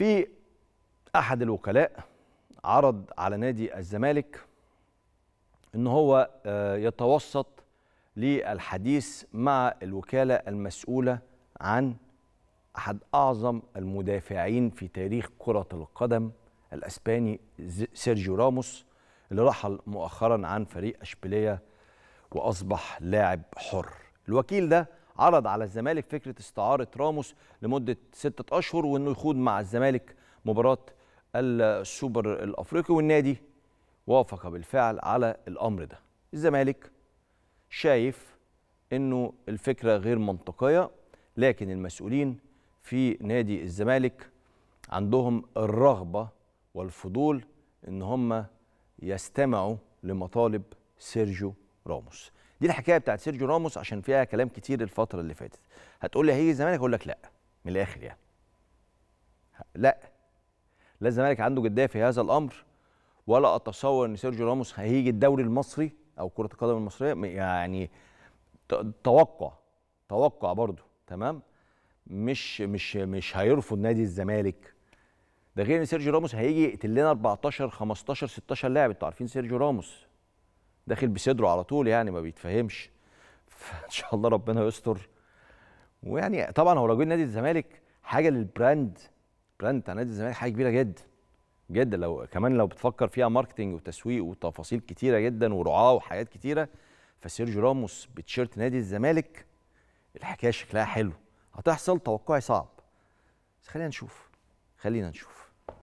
في احد الوكلاء عرض على نادي الزمالك ان هو آه، يتوسط للحديث مع الوكاله المسؤوله عن احد اعظم المدافعين في تاريخ كره القدم الاسباني سيرجيو راموس اللي رحل مؤخرا عن فريق اشبيليه واصبح لاعب حر الوكيل ده عرض على الزمالك فكره استعاره راموس لمده سته اشهر وانه يخوض مع الزمالك مباراه السوبر الافريقي والنادي وافق بالفعل على الامر ده. الزمالك شايف انه الفكره غير منطقيه لكن المسؤولين في نادي الزمالك عندهم الرغبه والفضول ان هم يستمعوا لمطالب سيرجيو راموس دي الحكايه بتاعت سيرجيو راموس عشان فيها كلام كتير الفتره اللي فاتت هتقول لي هيجي الزمالك اقول لك لا من الاخر يعني لا لا الزمالك عنده جديه في هذا الامر ولا اتصور ان سيرجيو راموس هيجي الدوري المصري او كره القدم المصريه يعني توقع توقع برضه تمام مش مش مش هيرفض نادي الزمالك ده غير ان سيرجيو راموس هيجي يقتل لنا 14 15 16 لاعب انتوا عارفين سيرجيو راموس داخل بصدره على طول يعني ما بيتفهمش فان شاء الله ربنا يستر ويعني طبعا هو رجل نادي الزمالك حاجه للبراند براند بتاع نادي الزمالك حاجه كبيره جدا جدا لو كمان لو بتفكر فيها ماركتنج وتسويق وتفاصيل كتيره جدا ورعاه وحاجات كتيره فسيرجيو راموس بتشيرت نادي الزمالك الحكايه شكلها حلو هتحصل توقعي صعب بس خلينا نشوف خلينا نشوف